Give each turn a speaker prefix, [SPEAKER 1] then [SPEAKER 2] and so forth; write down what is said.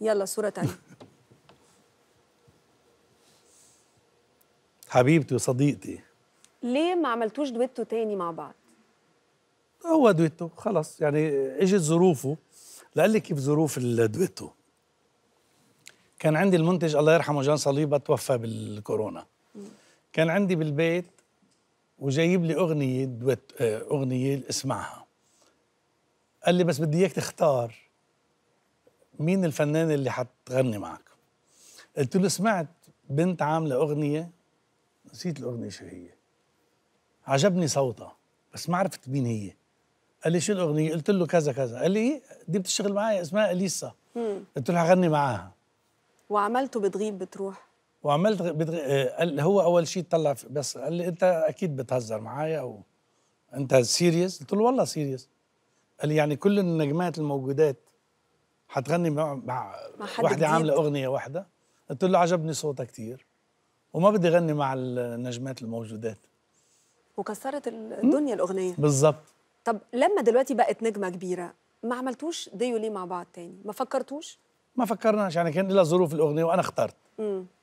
[SPEAKER 1] يلا صورة تانية
[SPEAKER 2] حبيبتي وصديقتي
[SPEAKER 1] ليه ما عملتوش دويتو تاني مع بعض؟
[SPEAKER 2] هو دويتو خلص يعني اجت ظروفه لقال لي كيف ظروف الدويتو كان عندي المنتج الله يرحمه جان صليبه توفى بالكورونا كان عندي بالبيت وجايب لي اغنيه دويت آه، اغنيه اسمعها قال لي بس بدي اياك تختار مين الفنان اللي هتغني معك؟ قلت له سمعت بنت عامله اغنيه نسيت الاغنيه شو هي عجبني صوتها بس ما عرفت مين هي قال لي شو الاغنيه قلت له كذا كذا قال لي إيه؟ دي بتشتغل معايا اسمها اليسا قلت له هغني معاها
[SPEAKER 1] وعملته بتغيب بتروح
[SPEAKER 2] وعملت بتغي... آه، قال هو اول شيء طلع بس قال لي انت اكيد بتهزر معايا او انت سيريس قلت له والله سيريس قال لي يعني كل النجمات الموجودات حتغني مع مع,
[SPEAKER 1] مع واحدة عاملة
[SPEAKER 2] أغنية واحدة قلت له عجبني صوتها كتير وما بدي أغني مع النجمات الموجودات
[SPEAKER 1] وكسرت الدنيا الأغنية بالظبط طب لما دلوقتي بقت نجمة كبيرة ما عملتوش ديو ليه مع بعض تاني ما فكرتوش؟ ما
[SPEAKER 2] فكرناش يعني كان لها ظروف الأغنية وأنا اخترت
[SPEAKER 1] مم.